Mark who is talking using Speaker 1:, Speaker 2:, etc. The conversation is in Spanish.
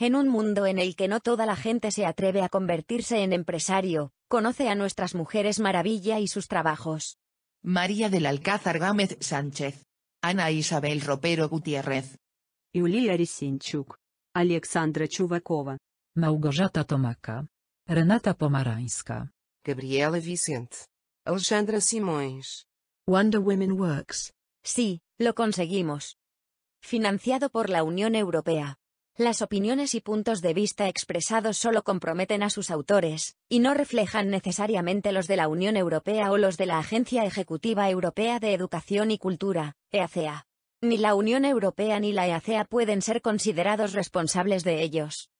Speaker 1: En un mundo en el que no toda la gente se atreve a convertirse en empresario, conoce a
Speaker 2: nuestras mujeres maravilla y sus trabajos. María del Alcázar Gámez Sánchez. Ana Isabel Ropero Gutiérrez. Yulia Rysinchuk, Alexandra
Speaker 3: Chuvakova.
Speaker 4: Małgorzata Tomaka. Renata Pomarańska.
Speaker 5: Gabriela Vicente. Alexandra Simões. Wonder Women Works. Sí,
Speaker 1: lo conseguimos. Financiado por la Unión Europea. Las opiniones y puntos de vista expresados solo comprometen a sus autores, y no reflejan necesariamente los de la Unión Europea o los de la Agencia Ejecutiva Europea de Educación y Cultura, EACEA. Ni la Unión Europea ni la EACEA pueden ser considerados responsables de
Speaker 6: ellos.